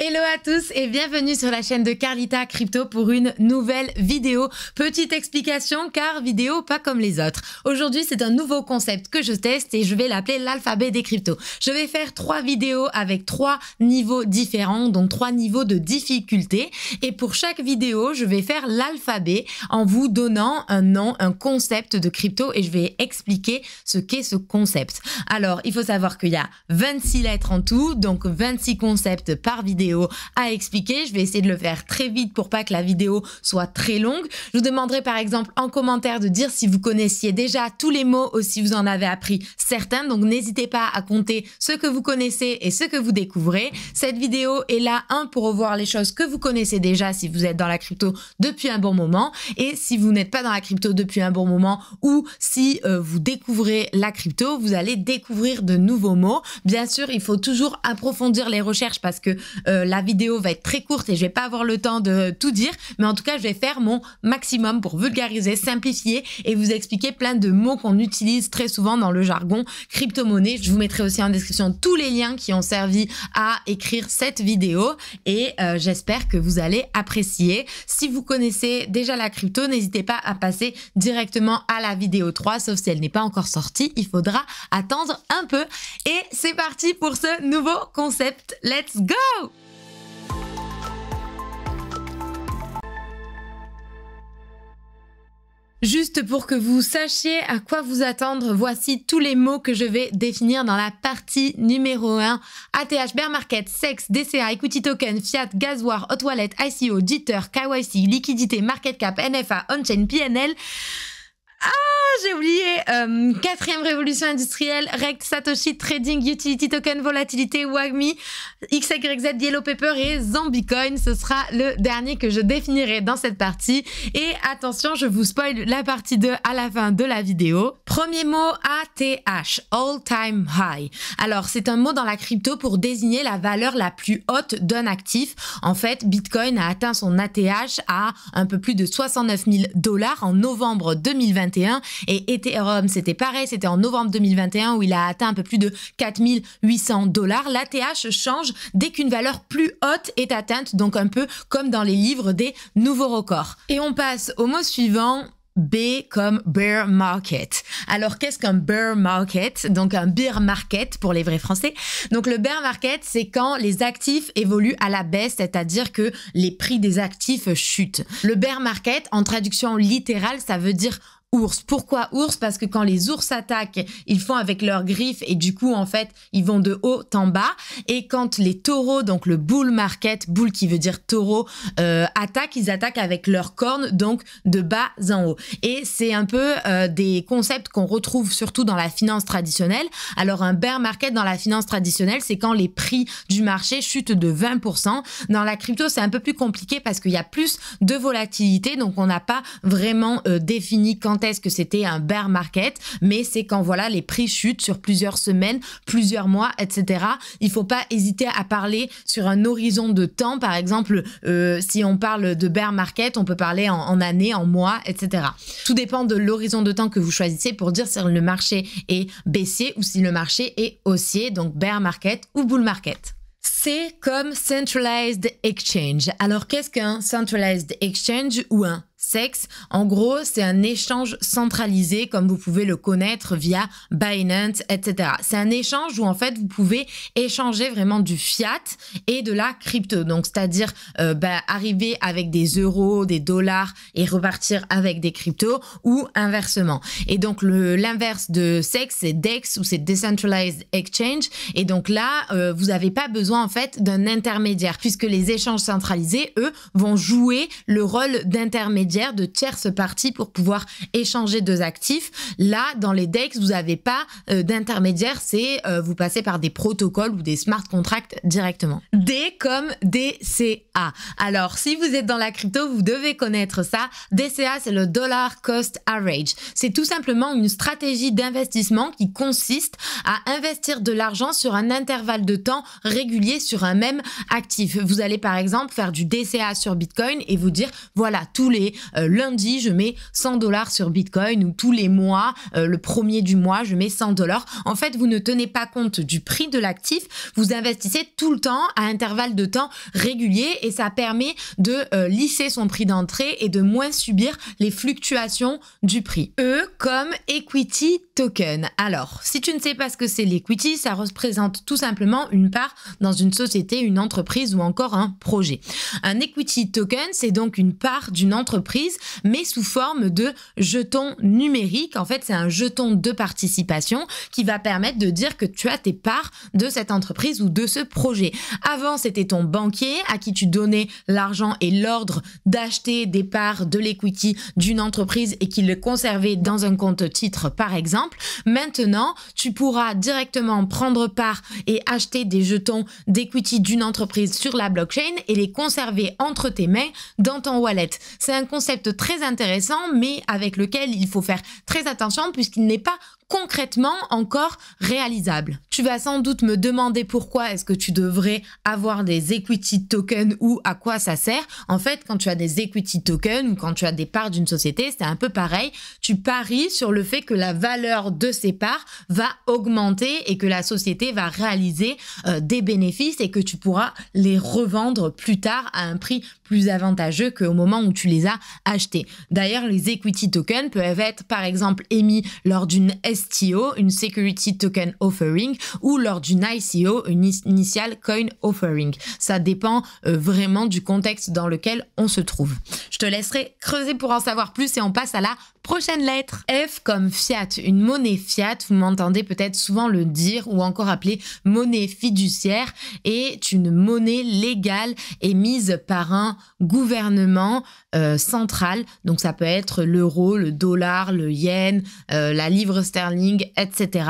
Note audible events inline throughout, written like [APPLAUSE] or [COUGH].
Hello à tous et bienvenue sur la chaîne de Carlita Crypto pour une nouvelle vidéo. Petite explication car vidéo pas comme les autres. Aujourd'hui c'est un nouveau concept que je teste et je vais l'appeler l'alphabet des cryptos. Je vais faire trois vidéos avec trois niveaux différents, donc trois niveaux de difficulté. Et pour chaque vidéo je vais faire l'alphabet en vous donnant un nom, un concept de crypto et je vais expliquer ce qu'est ce concept. Alors il faut savoir qu'il y a 26 lettres en tout, donc 26 concepts par vidéo à expliquer. Je vais essayer de le faire très vite pour pas que la vidéo soit très longue. Je vous demanderai par exemple en commentaire de dire si vous connaissiez déjà tous les mots ou si vous en avez appris certains. Donc n'hésitez pas à compter ce que vous connaissez et ce que vous découvrez. Cette vidéo est là, un, pour revoir les choses que vous connaissez déjà si vous êtes dans la crypto depuis un bon moment. Et si vous n'êtes pas dans la crypto depuis un bon moment ou si euh, vous découvrez la crypto, vous allez découvrir de nouveaux mots. Bien sûr, il faut toujours approfondir les recherches parce que euh, euh, la vidéo va être très courte et je vais pas avoir le temps de tout dire, mais en tout cas, je vais faire mon maximum pour vulgariser, simplifier et vous expliquer plein de mots qu'on utilise très souvent dans le jargon crypto-monnaie. Je vous mettrai aussi en description tous les liens qui ont servi à écrire cette vidéo et euh, j'espère que vous allez apprécier. Si vous connaissez déjà la crypto, n'hésitez pas à passer directement à la vidéo 3, sauf si elle n'est pas encore sortie, il faudra attendre un peu. Et c'est parti pour ce nouveau concept. Let's go! Juste pour que vous sachiez à quoi vous attendre, voici tous les mots que je vais définir dans la partie numéro 1. ATH, bear market, Sex, DCA, equity token, fiat, Gaswar, hot wallet, ICO, jitter, KYC, liquidité, market cap, NFA, on-chain, PNL. Ah, j'ai oublié. Euh, quatrième révolution industrielle, RECT, Satoshi, Trading, Utility Token, Volatilité, WAGMI, XYZ, Yellow Paper et Coin Ce sera le dernier que je définirai dans cette partie. Et attention, je vous spoil la partie 2 à la fin de la vidéo. Premier mot, ATH, All Time High. Alors, c'est un mot dans la crypto pour désigner la valeur la plus haute d'un actif. En fait, Bitcoin a atteint son ATH à un peu plus de 69 000 dollars en novembre 2020 et Ethereum, c'était pareil, c'était en novembre 2021 où il a atteint un peu plus de 4800 dollars. L'ATH change dès qu'une valeur plus haute est atteinte, donc un peu comme dans les livres des nouveaux records. Et on passe au mot suivant, B comme bear market. Alors qu'est-ce qu'un bear market Donc un bear market pour les vrais français. Donc le bear market, c'est quand les actifs évoluent à la baisse, c'est-à-dire que les prix des actifs chutent. Le bear market, en traduction littérale, ça veut dire ours. Pourquoi ours Parce que quand les ours attaquent, ils font avec leurs griffes et du coup, en fait, ils vont de haut en bas. Et quand les taureaux, donc le bull market, bull qui veut dire taureau, euh, attaquent, ils attaquent avec leurs cornes, donc de bas en haut. Et c'est un peu euh, des concepts qu'on retrouve surtout dans la finance traditionnelle. Alors un bear market dans la finance traditionnelle, c'est quand les prix du marché chutent de 20%. Dans la crypto, c'est un peu plus compliqué parce qu'il y a plus de volatilité, donc on n'a pas vraiment euh, défini quand est-ce que c'était un bear market, mais c'est quand voilà les prix chutent sur plusieurs semaines, plusieurs mois, etc. Il faut pas hésiter à parler sur un horizon de temps. Par exemple, euh, si on parle de bear market, on peut parler en, en année, en mois, etc. Tout dépend de l'horizon de temps que vous choisissez pour dire si le marché est baissier ou si le marché est haussier, donc bear market ou bull market. C'est comme Centralized Exchange. Alors qu'est-ce qu'un Centralized Exchange ou un sexe. En gros, c'est un échange centralisé comme vous pouvez le connaître via Binance, etc. C'est un échange où en fait vous pouvez échanger vraiment du fiat et de la crypto. Donc c'est-à-dire euh, bah, arriver avec des euros, des dollars et repartir avec des cryptos ou inversement. Et donc l'inverse de sexe, c'est DEX ou c'est Decentralized Exchange. Et donc là, euh, vous n'avez pas besoin en fait d'un intermédiaire puisque les échanges centralisés, eux, vont jouer le rôle d'intermédiaire de tierce partie pour pouvoir échanger deux actifs. Là, dans les DEX, vous n'avez pas euh, d'intermédiaire, c'est euh, vous passez par des protocoles ou des smart contracts directement. D comme DCA. Alors, si vous êtes dans la crypto, vous devez connaître ça. DCA, c'est le Dollar Cost Average. C'est tout simplement une stratégie d'investissement qui consiste à investir de l'argent sur un intervalle de temps régulier sur un même actif. Vous allez par exemple faire du DCA sur Bitcoin et vous dire, voilà, tous les euh, lundi, je mets 100 dollars sur Bitcoin ou tous les mois, euh, le premier du mois, je mets 100 dollars. En fait, vous ne tenez pas compte du prix de l'actif, vous investissez tout le temps à intervalles de temps réguliers et ça permet de euh, lisser son prix d'entrée et de moins subir les fluctuations du prix. E comme equity token. Alors, si tu ne sais pas ce que c'est l'equity, ça représente tout simplement une part dans une société, une entreprise ou encore un projet. Un equity token, c'est donc une part d'une entreprise mais sous forme de jetons numérique. En fait, c'est un jeton de participation qui va permettre de dire que tu as tes parts de cette entreprise ou de ce projet. Avant, c'était ton banquier à qui tu donnais l'argent et l'ordre d'acheter des parts de l'equity d'une entreprise et qui le conservait dans un compte titre, par exemple. Maintenant, tu pourras directement prendre part et acheter des jetons d'equity d'une entreprise sur la blockchain et les conserver entre tes mains dans ton wallet. C'est un concept très intéressant, mais avec lequel il faut faire très attention puisqu'il n'est pas concrètement encore réalisable. Tu vas sans doute me demander pourquoi est-ce que tu devrais avoir des equity tokens ou à quoi ça sert. En fait, quand tu as des equity tokens ou quand tu as des parts d'une société, c'est un peu pareil. Tu paries sur le fait que la valeur de ces parts va augmenter et que la société va réaliser euh, des bénéfices et que tu pourras les revendre plus tard à un prix plus avantageux qu'au moment où tu les as achetés. D'ailleurs, les equity tokens peuvent être par exemple émis lors d'une STO, une Security Token Offering, ou lors d'une ICO, une Initial Coin Offering. Ça dépend euh, vraiment du contexte dans lequel on se trouve. Je te laisserai creuser pour en savoir plus et on passe à la Prochaine lettre, F comme fiat. Une monnaie fiat, vous m'entendez peut-être souvent le dire ou encore appeler monnaie fiduciaire, est une monnaie légale émise par un gouvernement euh, central. Donc ça peut être l'euro, le dollar, le yen, euh, la livre sterling, etc.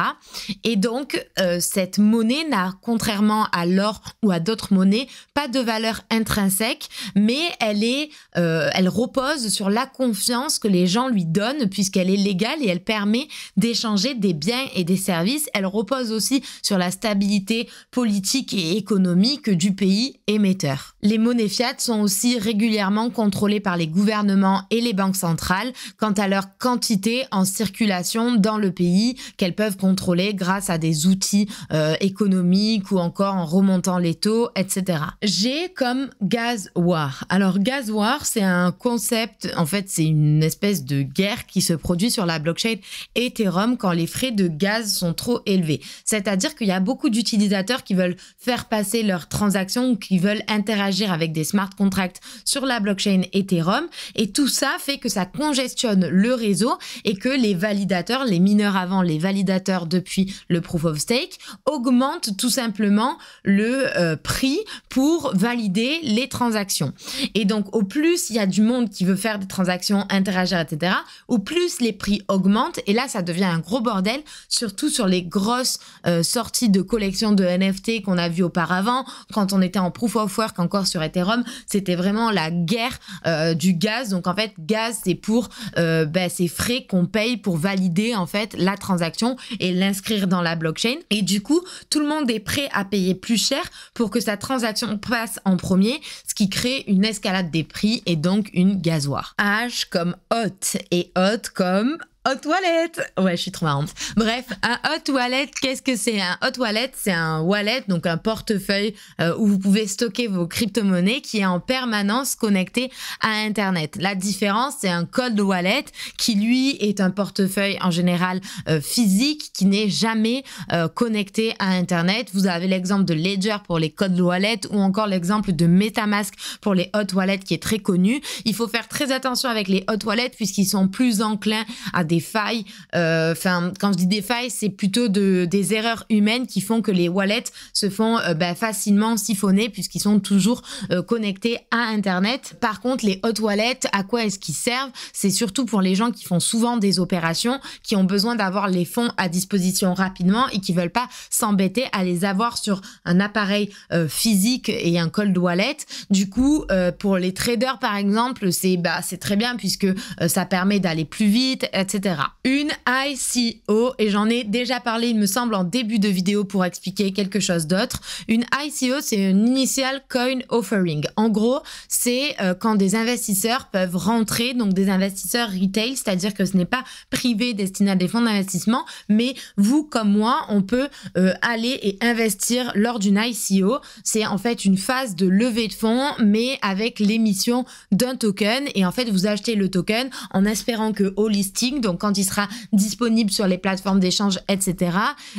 Et donc euh, cette monnaie n'a, contrairement à l'or ou à d'autres monnaies, pas de valeur intrinsèque, mais elle est, elle repose sur la confiance que les gens lui donnent puisqu'elle est légale et elle permet d'échanger des biens et des services. Elle repose aussi sur la stabilité politique et économique du pays émetteur. Les monnaies fiat sont aussi régulièrement contrôlées par les gouvernements et les banques centrales quant à leur quantité en circulation dans le pays qu'elles peuvent contrôler grâce à des outils euh, économiques ou encore en remontant les taux, etc. J'ai comme gaz war. Alors gaz war, c'est un concept, en fait c'est une espèce de guerre qui se produit sur la blockchain Ethereum quand les frais de gaz sont trop élevés. C'est-à-dire qu'il y a beaucoup d'utilisateurs qui veulent faire passer leurs transactions ou qui veulent interagir avec des smart contracts sur la blockchain Ethereum. Et tout ça fait que ça congestionne le réseau et que les validateurs, les mineurs avant, les validateurs depuis le proof of stake, augmentent tout simplement le euh, prix pour valider les transactions. Et donc, au plus il y a du monde qui veut faire des transactions, interagir, etc., plus, les prix augmentent et là, ça devient un gros bordel, surtout sur les grosses euh, sorties de collections de NFT qu'on a vues auparavant. Quand on était en Proof of Work encore sur Ethereum, c'était vraiment la guerre euh, du gaz. Donc en fait, gaz, c'est pour euh, bah, ces frais qu'on paye pour valider en fait la transaction et l'inscrire dans la blockchain. Et du coup, tout le monde est prêt à payer plus cher pour que sa transaction passe en premier, ce qui crée une escalade des prix et donc une gasoire. H comme hot et hautes comme hot wallet. Ouais, je suis trop marrante. Bref, un hot wallet, qu'est-ce que c'est Un hot wallet, c'est un wallet, donc un portefeuille euh, où vous pouvez stocker vos crypto-monnaies qui est en permanence connecté à Internet. La différence, c'est un Code wallet qui, lui, est un portefeuille en général euh, physique qui n'est jamais euh, connecté à Internet. Vous avez l'exemple de Ledger pour les Codes Wallet ou encore l'exemple de MetaMask pour les hot wallets qui est très connu. Il faut faire très attention avec les hot wallets puisqu'ils sont plus enclins à des failles. Euh, enfin, quand je dis des failles, c'est plutôt de, des erreurs humaines qui font que les wallets se font euh, bah, facilement siphonner puisqu'ils sont toujours euh, connectés à Internet. Par contre, les hot wallets, à quoi est-ce qu'ils servent C'est surtout pour les gens qui font souvent des opérations, qui ont besoin d'avoir les fonds à disposition rapidement et qui veulent pas s'embêter à les avoir sur un appareil physique et un cold wallet. Du coup, pour les traders par exemple, c'est bah, c'est très bien puisque ça permet d'aller plus vite, etc. Une ICO, et j'en ai déjà parlé, il me semble, en début de vidéo pour expliquer quelque chose d'autre. Une ICO, c'est une Initial Coin Offering. En gros, c'est euh, quand des investisseurs peuvent rentrer, donc des investisseurs retail, c'est-à-dire que ce n'est pas privé destiné à des fonds d'investissement, mais vous, comme moi, on peut euh, aller et investir lors d'une ICO. C'est en fait une phase de levée de fonds, mais avec l'émission d'un token. Et en fait, vous achetez le token en espérant que au listing, donc, quand il sera disponible sur les plateformes d'échange, etc.,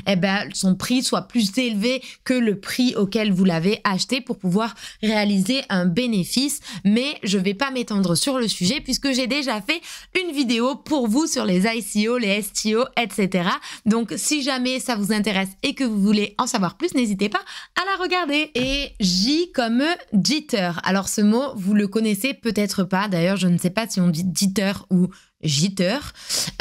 eh ben, son prix soit plus élevé que le prix auquel vous l'avez acheté pour pouvoir réaliser un bénéfice. Mais je ne vais pas m'étendre sur le sujet puisque j'ai déjà fait une vidéo pour vous sur les ICO, les STO, etc. Donc, si jamais ça vous intéresse et que vous voulez en savoir plus, n'hésitez pas à la regarder. Et J comme jitter. Alors, ce mot, vous le connaissez peut-être pas. D'ailleurs, je ne sais pas si on dit jitter ou jitter.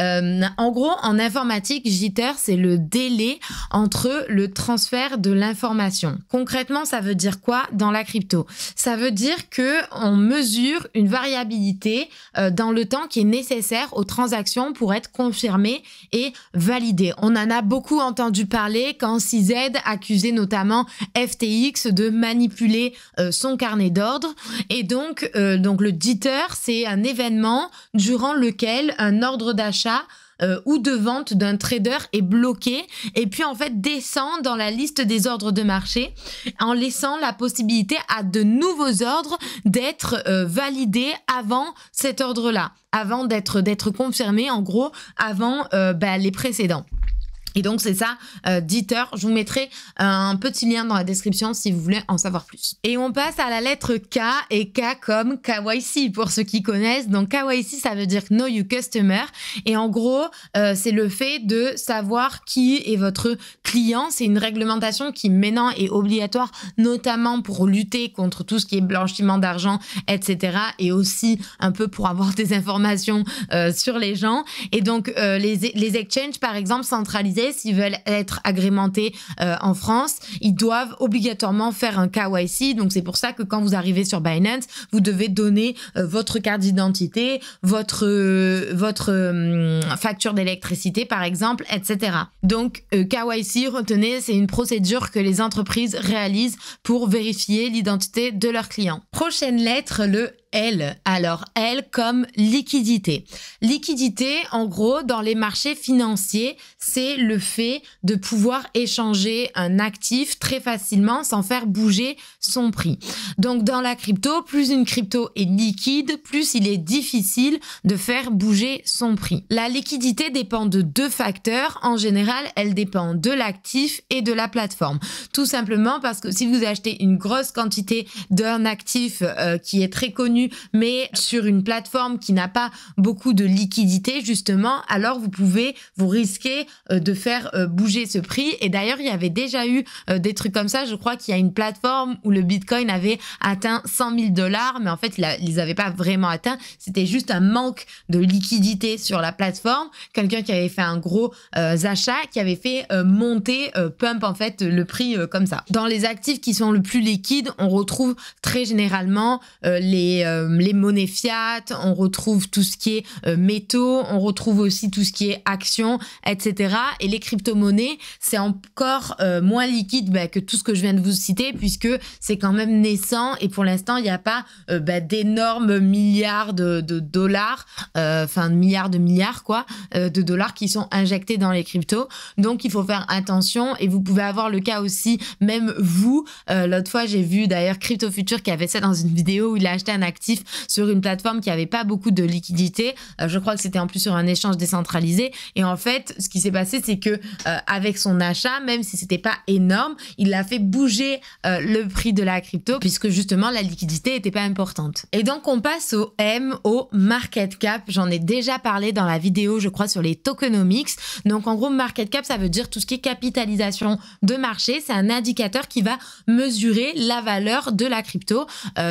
Euh, en gros, en informatique, jitter, c'est le délai entre le transfert de l'information. Concrètement, ça veut dire quoi dans la crypto Ça veut dire que on mesure une variabilité euh, dans le temps qui est nécessaire aux transactions pour être confirmées et validées. On en a beaucoup entendu parler quand CZ accusait notamment FTX de manipuler euh, son carnet d'ordre. Et donc, donc le jitter, c'est un événement durant lequel un ordre d'achat euh, ou de vente d'un trader est bloqué et puis en fait descend dans la liste des ordres de marché en laissant la possibilité à de nouveaux ordres d'être euh, validés avant cet ordre-là, avant d'être confirmé en gros avant euh, bah, les précédents. Et donc, c'est ça, euh, Je vous mettrai un petit lien dans la description si vous voulez en savoir plus. Et on passe à la lettre K, et K comme KYC, pour ceux qui connaissent. Donc, KYC, ça veut dire Know Your Customer. Et en gros, euh, c'est le fait de savoir qui est votre client. C'est une réglementation qui, maintenant, est obligatoire, notamment pour lutter contre tout ce qui est blanchiment d'argent, etc. Et aussi, un peu pour avoir des informations euh, sur les gens. Et donc, euh, les, les exchanges, par exemple, centralisés s'ils veulent être agrémentés euh, en France, ils doivent obligatoirement faire un KYC. Donc c'est pour ça que quand vous arrivez sur Binance, vous devez donner euh, votre carte d'identité, votre euh, votre facture d'électricité par exemple, etc. Donc KYC, retenez, c'est une procédure que les entreprises réalisent pour vérifier l'identité de leurs clients. Prochaine lettre, le L. Alors elle comme liquidité. Liquidité, en gros, dans les marchés financiers, c'est le fait de pouvoir échanger un actif très facilement sans faire bouger son prix. Donc dans la crypto, plus une crypto est liquide, plus il est difficile de faire bouger son prix. La liquidité dépend de deux facteurs. En général, elle dépend de l'actif et de la plateforme. Tout simplement parce que si vous achetez une grosse quantité d'un actif euh, qui est très connu, mais sur une plateforme qui n'a pas beaucoup de liquidité, justement, alors vous pouvez vous risquer euh, de faire euh, bouger ce prix. Et d'ailleurs, il y avait déjà eu euh, des trucs comme ça. Je crois qu'il y a une plateforme où le Bitcoin avait atteint 100 000 dollars, mais en fait, ils n'avaient pas vraiment atteint. C'était juste un manque de liquidité sur la plateforme. Quelqu'un qui avait fait un gros achat, qui avait fait monter, pump en fait le prix comme ça. Dans les actifs qui sont le plus liquides, on retrouve très généralement les euh, les monnaies fiat, on retrouve tout ce qui est euh, métaux, on retrouve aussi tout ce qui est actions, etc. Et les crypto-monnaies, c'est encore euh, moins liquide bah, que tout ce que je viens de vous citer, puisque c'est quand même naissant et pour l'instant, il n'y a pas bah, d'énormes milliards de, dollars, enfin de milliards de milliards, quoi, de dollars qui sont injectés dans les cryptos. Donc, il faut faire attention et vous pouvez avoir le cas aussi, même vous. L'autre fois, j'ai vu d'ailleurs Crypto Future qui avait ça dans une vidéo où il a acheté un sur une plateforme qui n'avait pas beaucoup de liquidité. Euh, je crois que c'était en plus sur un échange décentralisé. Et en fait, ce qui s'est passé, c'est que euh, avec son achat, même si c'était pas énorme, il a fait bouger euh, le prix de la crypto puisque justement la liquidité n'était pas importante. Et donc on passe au M, au market cap. J'en ai déjà parlé dans la vidéo, je crois, sur les tokenomics. Donc en gros, market cap, ça veut dire tout ce qui est capitalisation de marché. C'est un indicateur qui va mesurer la valeur de la crypto,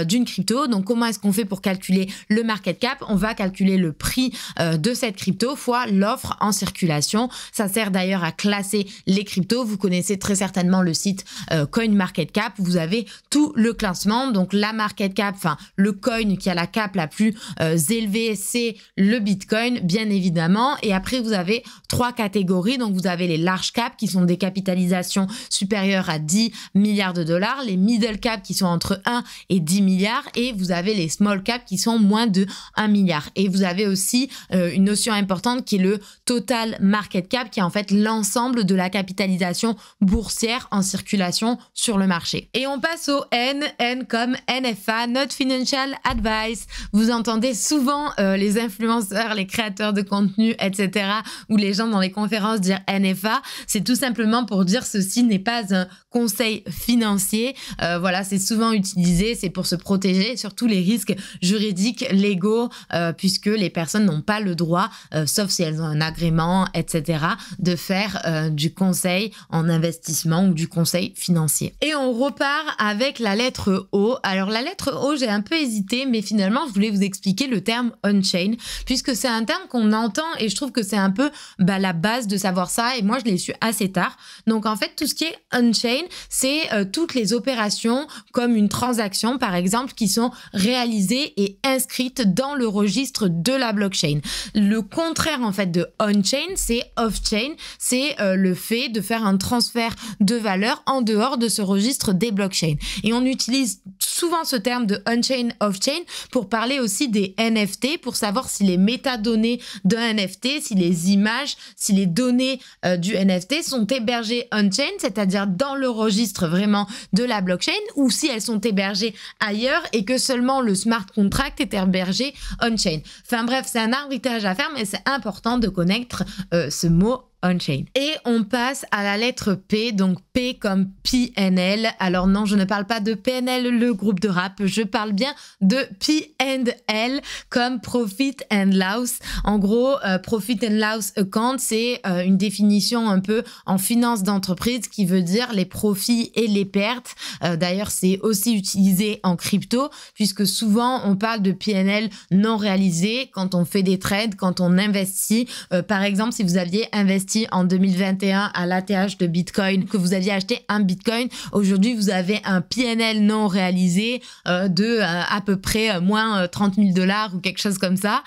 d'une crypto. Donc comment est-ce qu'on fait pour calculer le market cap On va calculer le prix euh, de cette crypto fois l'offre en circulation. Ça sert d'ailleurs à classer les cryptos. Vous connaissez très certainement le site euh, CoinMarketCap. Vous avez tout le classement. Donc la market cap, enfin le coin qui a la cap la plus euh, élevée, c'est le Bitcoin, bien évidemment. Et après, vous avez trois catégories. Donc vous avez les large cap qui sont des capitalisations supérieures à 10 milliards de dollars, les middle cap qui sont entre 1 et 10 milliards, et vous avez les small cap qui sont moins de 1 milliard. Et vous avez aussi euh, une notion importante qui est le total market cap, qui est en fait l'ensemble de la capitalisation boursière en circulation sur le marché. Et on passe au N, N comme NFA, Not Financial Advice. Vous entendez souvent euh, les influenceurs, les créateurs de contenu, etc., ou les gens dans les conférences dire NFA. C'est tout simplement pour dire ceci n'est pas un conseil financier. Euh, voilà, c'est souvent utilisé, c'est pour se protéger, surtout les risques juridique juridiques, légaux, euh, puisque les personnes n'ont pas le droit, euh, sauf si elles ont un agrément, etc., de faire euh, du conseil en investissement ou du conseil financier. Et on repart avec la lettre O. Alors la lettre O, j'ai un peu hésité, mais finalement, je voulais vous expliquer le terme on-chain, puisque c'est un terme qu'on entend et je trouve que c'est un peu bah, la base de savoir ça, et moi, je l'ai su assez tard. Donc en fait, tout ce qui est on-chain, c'est toutes les opérations comme une transaction, par exemple, qui sont réalisées et inscrite dans le registre de la blockchain. Le contraire en fait de on-chain, c'est off-chain, c'est euh, le fait de faire un transfert de valeur en dehors de ce registre des blockchains. Et on utilise souvent ce terme de on-chain, off-chain pour parler aussi des NFT, pour savoir si les métadonnées d'un NFT, si les images, si les données euh, du NFT sont hébergées on-chain, c'est-à-dire dans le registre vraiment de la blockchain, ou si elles sont hébergées ailleurs et que seulement le smart contract est hébergé on-chain. Enfin bref, c'est un arbitrage à faire, mais c'est important de connaître euh, ce mot on-chain. Et on passe à la lettre P, donc P comme PNL. Alors non, je ne parle pas de PNL, le groupe de rap, je parle bien de PNL comme Profit and Loss. En gros, euh, Profit and Loss Account, c'est euh, une définition un peu en finance d'entreprise qui veut dire les profits et les pertes. Euh, d'ailleurs, c'est aussi utilisé en crypto puisque souvent on parle de PNL non réalisé quand on fait des trades, quand on investit. par exemple, si vous aviez investi en 2021 à l'ATH de Bitcoin, que vous aviez acheté un Bitcoin, aujourd'hui vous avez un PNL non réalisé euh, de euh, à peu près euh, moins 30 000 dollars ou quelque chose comme ça.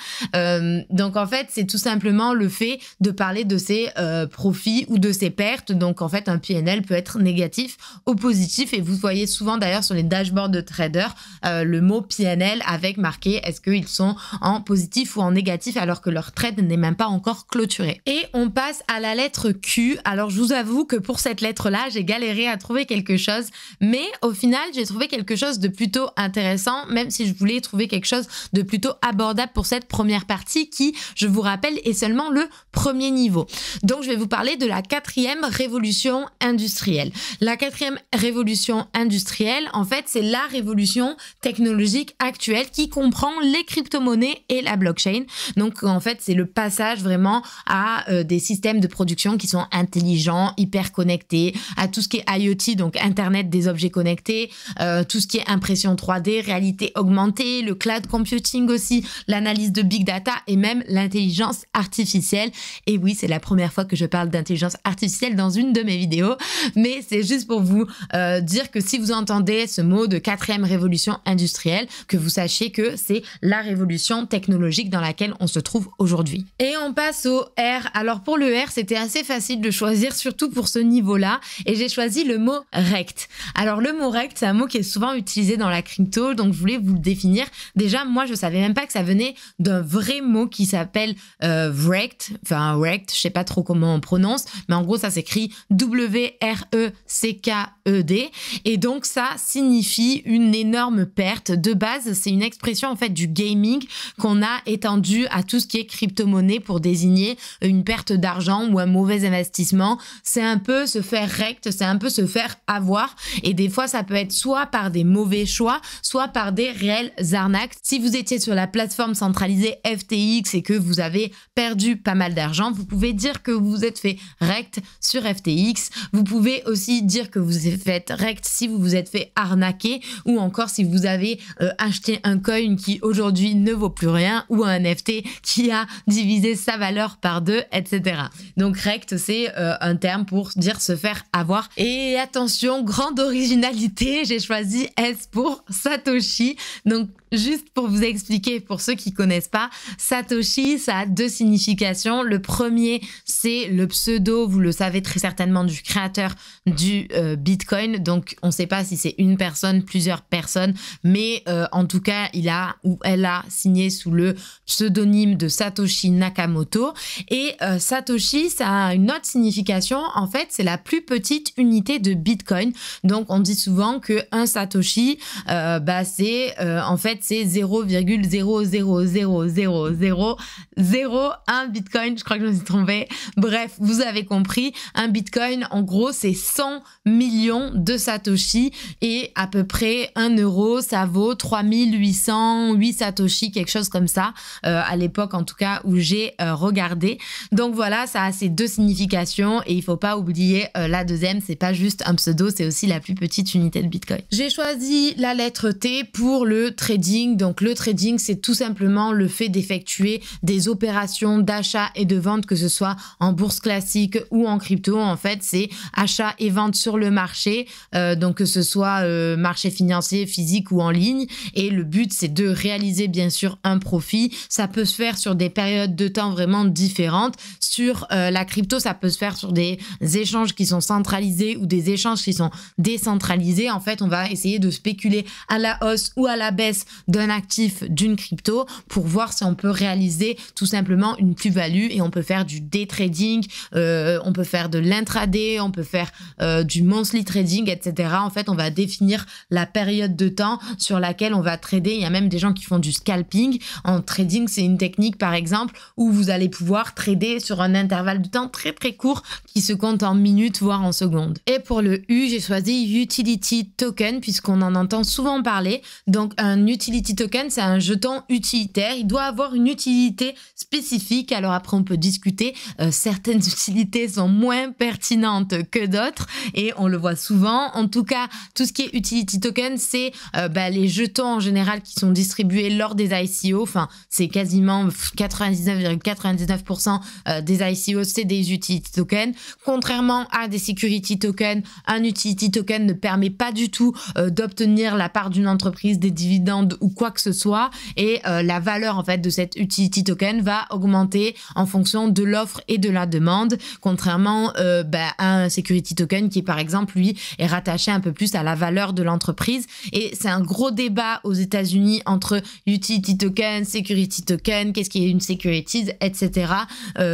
donc en fait, c'est tout simplement le fait de parler de ses profits ou de ses pertes. Donc en fait, un PNL peut être négatif ou positif. Et vous voyez souvent d'ailleurs sur les dashboards de traders le mot PNL avec marqué est-ce qu'ils sont en positif ou en négatif alors que leur trade n'est même pas encore clôturé. Et on passe à la lettre Q. Alors, je vous avoue que pour cette lettre-là, j'ai galéré à trouver quelque chose, mais au final, j'ai trouvé quelque chose de plutôt intéressant, même si je voulais trouver quelque chose de plutôt abordable pour cette première partie qui, je vous rappelle, est seulement le premier niveau. Donc, je vais vous parler de la quatrième révolution industrielle. La quatrième révolution industrielle, en fait, c'est la révolution technologique actuelle qui comprend les crypto-monnaies et la blockchain. Donc, en fait, c'est le passage vraiment à euh, des systèmes de production qui sont intelligents, hyper connectés, à tout ce qui est IoT, donc Internet des objets connectés, euh, tout ce qui est impression 3D, réalité augmentée, le cloud computing aussi, l'analyse de big data et même l'intelligence artificielle. Et oui, c'est la première fois que je parle d'intelligence artificielle dans une de mes vidéos, mais c'est juste pour vous euh, dire que si vous entendez ce mot de quatrième révolution industrielle, que vous sachiez que c'est la révolution technologique dans laquelle on se trouve aujourd'hui. Et on passe au R. Alors pour le R, c'était assez facile de choisir, surtout pour ce niveau-là, et j'ai choisi le mot rect. Alors le mot rect, c'est un mot qui est souvent utilisé dans la crypto, donc je voulais vous le définir. Déjà, moi, je savais même pas que ça venait d'un vrai mot qui s'appelle euh, rect, enfin rect, je sais pas trop comment on prononce, mais en gros, ça s'écrit W-R-E-C-K-E-D, et donc ça signifie une énorme perte. De base, c'est une expression en fait du gaming qu'on a étendue à tout ce qui est crypto-monnaie pour désigner une perte d'argent ou un mauvais investissement, c'est un peu se faire recte, c'est un peu se faire avoir. Et des fois, ça peut être soit par des mauvais choix, soit par des réelles arnaques. Si vous étiez sur la plateforme centralisée FTX et que vous avez perdu pas mal d'argent, vous pouvez dire que vous vous êtes fait recte sur FTX. Vous pouvez aussi dire que vous vous êtes fait recte si vous vous êtes fait arnaquer ou encore si vous avez euh, acheté un coin qui aujourd'hui ne vaut plus rien ou un FT qui a divisé sa valeur par deux, etc. Donc rect, c'est euh, un terme pour dire se faire avoir. Et attention, grande originalité, j'ai choisi S pour Satoshi. Donc juste pour vous expliquer, pour ceux qui connaissent pas, Satoshi, ça a deux significations. Le premier, c'est le pseudo, vous le savez très certainement, du créateur du euh, Bitcoin. Donc, on ne sait pas si c'est une personne, plusieurs personnes, mais euh, en tout cas, il a ou elle a signé sous le pseudonyme de Satoshi Nakamoto. Et Satoshi, ça a une autre signification. En fait, c'est la plus petite unité de Bitcoin. Donc, on dit souvent que un Satoshi, euh, bah, c'est euh, en fait c'est 0,0000001 Bitcoin. Je crois que je me suis trompée. Bref, vous avez compris. Un Bitcoin, en gros, c'est 100 millions de Satoshi et à peu près 1 euro, ça vaut 3808 Satoshi, quelque chose comme ça, euh, à l'époque en tout cas où j'ai regardé. Donc voilà, ça ces deux significations et il faut pas oublier euh, la deuxième, c'est pas juste un pseudo, c'est aussi la plus petite unité de Bitcoin. J'ai choisi la lettre T pour le trading. Donc le trading, c'est tout simplement le fait d'effectuer des opérations d'achat et de vente, que ce soit en bourse classique ou en crypto. En fait, c'est achat et vente sur le marché, euh, donc que ce soit euh, marché financier, physique ou en ligne. Et le but, c'est de réaliser bien sûr un profit. Ça peut se faire sur des périodes de temps vraiment différentes. Sur euh, la crypto, ça peut se faire sur des échanges qui sont centralisés ou des échanges qui sont décentralisés. En fait, on va essayer de spéculer à la hausse ou à la baisse d'un actif, d'une crypto, pour voir si on peut réaliser tout simplement une plus-value et on peut faire du day trading, euh, on peut faire de l'intraday, on peut faire euh, du monthly trading, etc. En fait, on va définir la période de temps sur laquelle on va trader. Il y a même des gens qui font du scalping. En trading, c'est une technique, par exemple, où vous allez pouvoir trader sur un internet de temps très très court qui se compte en minutes voire en secondes. Et pour le U, j'ai choisi Utility Token puisqu'on en entend souvent parler. Donc un Utility Token, c'est un jeton utilitaire. Il doit avoir une utilité spécifique. Alors après, on peut discuter. Euh, certaines [LAUGHS] utilités sont moins pertinentes que d'autres et on le voit souvent. En tout cas, tout ce qui est Utility Token, c'est euh, bah, les jetons en général qui sont distribués lors des ICO. Enfin, c'est quasiment 99,99% euh, des ICO c'est des utility tokens. Contrairement à des security tokens, un utility token ne permet pas du tout euh, d'obtenir la part d'une entreprise, des dividendes ou quoi que ce soit. Et euh, la valeur en fait de cet utility token va augmenter en fonction de l'offre et de la demande. Contrairement euh, bah, à un security token qui par exemple lui est rattaché un peu plus à la valeur de l'entreprise. Et c'est un gros débat aux États-Unis entre utility token, security token, qu'est-ce qui est une security, etc.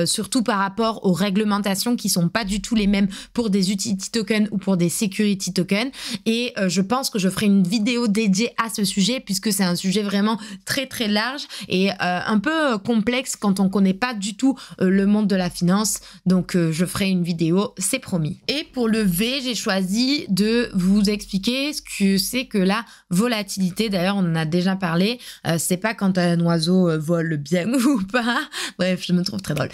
surtout par rapport aux réglementations qui sont pas du tout les mêmes pour des utility tokens ou pour des security tokens. Et euh, je pense que je ferai une vidéo dédiée à ce sujet puisque c'est un sujet vraiment très très large et euh, un peu euh, complexe quand on connaît pas du tout le monde de la finance. Donc je ferai une vidéo, c'est promis. Et pour le V, j'ai choisi de vous expliquer ce que c'est que la volatilité. D'ailleurs, on en a déjà parlé. c'est pas quand un oiseau vole bien [LAUGHS] ou pas. Bref, je me trouve très drôle.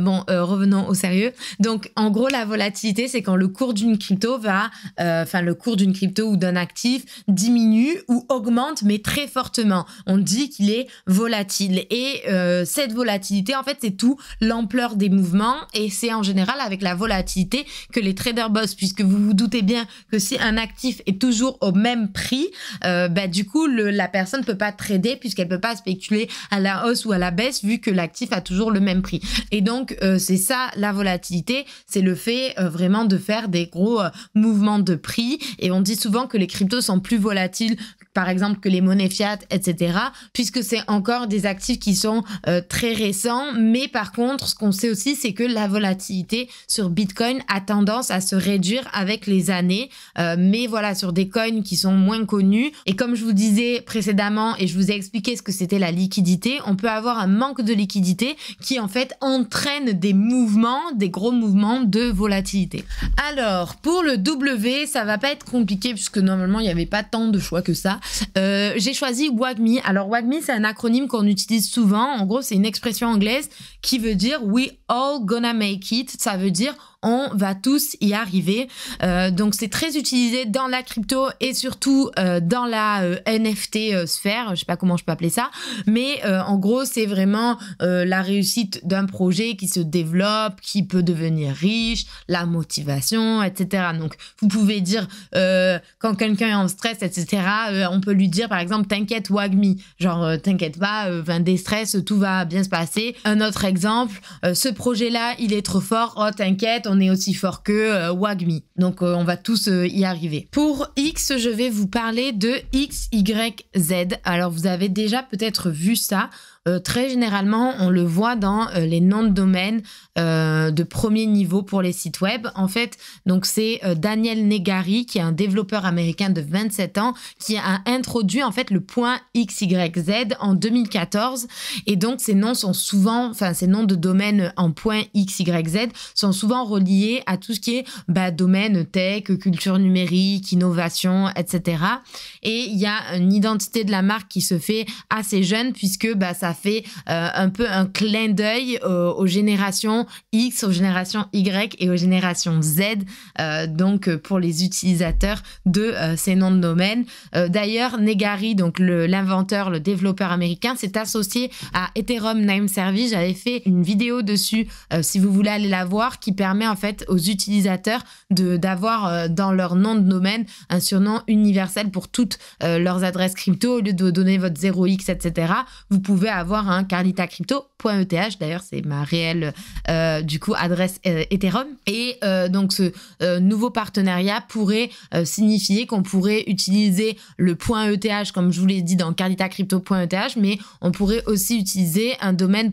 bon, euh, revenons au sérieux. Donc, en gros, la volatilité, c'est quand le cours d'une crypto va, euh, enfin, le cours d'une crypto ou d'un actif diminue ou augmente, mais très fortement. On dit qu'il est volatile. Et euh, cette volatilité, en fait, c'est tout l'ampleur des mouvements. Et c'est en général avec la volatilité que les traders bossent, puisque vous vous doutez bien que si un actif est toujours au même prix, bah, du coup, la personne ne peut pas trader puisqu'elle ne peut pas spéculer à la hausse ou à la baisse vu que l'actif a toujours le même prix. Et donc, c'est ça la volatilité, c'est le fait euh, vraiment de faire des gros euh, mouvements de prix. Et on dit souvent que les cryptos sont plus volatiles par exemple, que les monnaies fiat, etc., puisque c'est encore des actifs qui sont euh, très récents. Mais par contre, ce qu'on sait aussi, c'est que la volatilité sur Bitcoin a tendance à se réduire avec les années. Euh, mais voilà, sur des coins qui sont moins connus. Et comme je vous disais précédemment, et je vous ai expliqué ce que c'était la liquidité, on peut avoir un manque de liquidité qui, en fait, entraîne des mouvements, des gros mouvements de volatilité. Alors, pour le W, ça va pas être compliqué puisque normalement, il n'y avait pas tant de choix que ça. Euh, j'ai choisi WAGMI. Alors WAGMI, c'est un acronyme qu'on utilise souvent. En gros, c'est une expression anglaise qui veut dire We all gonna make it. Ça veut dire on va tous y arriver. Euh, donc c'est très utilisé dans la crypto et surtout euh, dans la euh, NFT sphère, je sais pas comment je peux appeler ça, mais en gros c'est vraiment la réussite d'un projet qui se développe, qui peut devenir riche, la motivation, etc. Donc vous pouvez dire quand quelqu'un est en stress, etc. on peut lui dire par exemple t'inquiète Wagmi, genre t'inquiète pas, des stress tout va bien se passer. Un autre exemple, ce projet là il est trop fort, oh t'inquiète on est aussi fort que euh, Wagmi. Donc euh, on va tous euh, y arriver. Pour X, je vais vous parler de XYZ. Alors vous avez déjà peut-être vu ça. Euh, très généralement, on le voit dans euh, les noms de domaines euh, de premier niveau pour les sites web. En fait, donc c'est Daniel Negari, qui est un développeur américain de 27 ans, qui a introduit en fait le point XYZ en 2014. Et donc, ces noms sont souvent, enfin, ces noms de domaine en point XYZ sont souvent reliés à tout ce qui est bah, domaine tech, culture numérique, innovation, etc. Et il y a une identité de la marque qui se fait assez jeune puisque bah, ça fait euh, un peu un clin d'œil aux générations X, aux générations Y et aux générations Z, euh, donc euh, pour les utilisateurs de ces noms de domaine. D'ailleurs, Negari, donc l'inventeur, le, développeur américain, s'est associé à Ethereum Name Service. J'avais fait une vidéo dessus, si vous voulez aller la voir, qui permet en fait aux utilisateurs d'avoir dans leur nom de domaine un surnom universel pour toutes leurs adresses crypto. Au lieu de donner votre 0x, etc., vous pouvez avoir avoir un eth D'ailleurs, c'est ma réelle euh, du coup adresse euh, Ethereum. Et euh, donc ce nouveau partenariat pourrait signifier qu'on pourrait utiliser le point .eth comme je vous l'ai dit dans Crypto.eth mais on pourrait aussi utiliser un domaine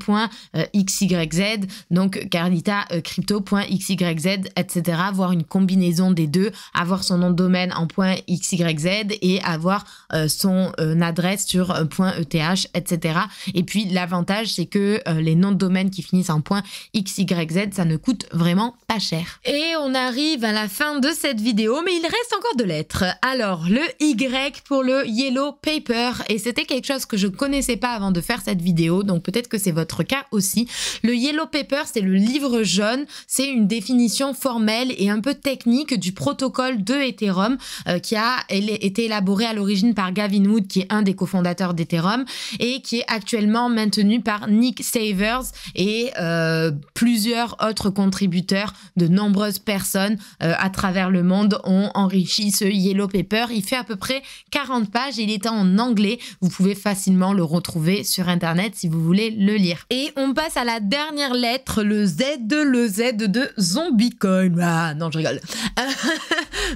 .xyz, donc Crypto.xyz etc. Voir une combinaison des deux, avoir son nom de domaine en .xyz et avoir son adresse sur .eth, e etc. Et puis l'avantage, c'est que euh, les noms de domaine qui finissent en point XYZ, ça ne coûte vraiment pas cher. Et on arrive à la fin de cette vidéo, mais il reste encore deux lettres. Alors, le Y pour le Yellow Paper, et c'était quelque chose que je connaissais pas avant de faire cette vidéo, donc peut-être que c'est votre cas aussi. Le Yellow Paper, c'est le livre jaune, c'est une définition formelle et un peu technique du protocole de Ethereum euh, qui a été élaboré à l'origine par Gavin Wood, qui est un des cofondateurs d'Ethereum, et qui est actuellement maintenu par Nick Savers et euh, plusieurs autres contributeurs. De nombreuses personnes euh, à travers le monde ont enrichi ce Yellow Paper. Il fait à peu près 40 pages. Il est en anglais. Vous pouvez facilement le retrouver sur Internet si vous voulez le lire. Et on passe à la dernière lettre, le Z, de le Z de Zombiecoin. Ah, non, je rigole. [LAUGHS]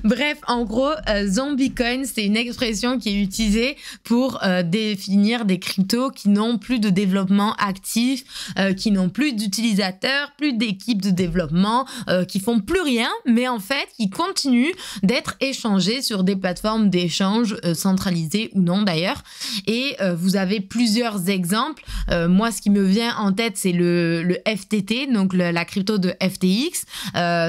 Bref, en gros, euh, Zombie Coin, c'est une expression qui est utilisée pour définir des cryptos qui n'ont plus de développement actif, euh, qui n'ont plus d'utilisateurs, plus d'équipes de développement, euh, qui font plus rien, mais en fait qui continuent d'être échangés sur des plateformes d'échange euh, centralisées ou non d'ailleurs. Et vous avez plusieurs exemples. moi, ce qui me vient en tête, c'est le, FTT, donc la crypto de FTX.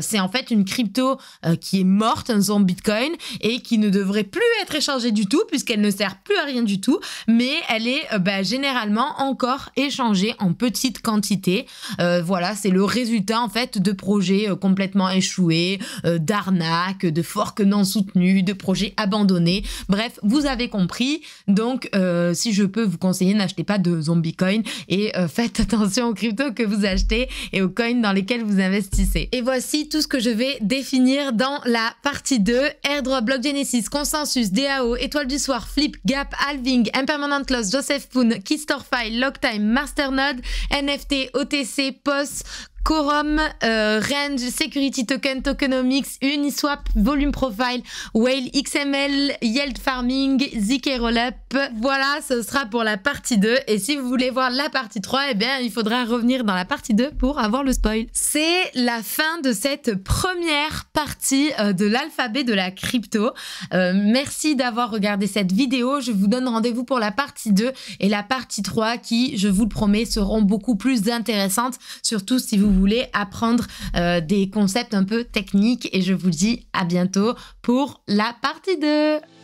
c'est en fait une crypto qui est morte, un zombie Bitcoin et qui ne devrait plus être échangée du tout puisqu'elle ne sert plus à rien du tout, mais elle est bah, généralement encore échangé en petite quantité. Euh, voilà, c'est le résultat en fait de projets euh, complètement échoués, euh, d'arnaques, de forques non soutenues, de projets abandonnés. Bref, vous avez compris. Donc, si je peux vous conseiller, n'achetez pas de zombie coin et faites attention aux cryptos que vous achetez et aux coins dans lesquels vous investissez. Et voici tout ce que je vais définir dans la partie 2. Airdrop, Block Genesis, Consensus, DAO, Étoile du Soir, Flip, Gap, Alving, Impermanent Loss, Joseph Poon, Kistorf. Locktime Master Masternode, NFT, OTC, POS, Quorum, euh, Range, Security Token, Tokenomics, Uniswap, Volume Profile, Whale, XML, Yield Farming, ZK Rollup. Voilà, ce sera pour la partie 2. Et si vous voulez voir la partie 3, eh bien, il faudra revenir dans la partie 2 pour avoir le spoil. C'est la fin de cette première partie euh, de l'alphabet de la crypto. Euh, merci d'avoir regardé cette vidéo. Je vous donne rendez-vous pour la partie 2 et la partie 3 qui, je vous le promets, seront beaucoup plus intéressantes, surtout si vous vous voulez apprendre euh, des concepts un peu techniques. Et je vous dis à bientôt pour la partie 2.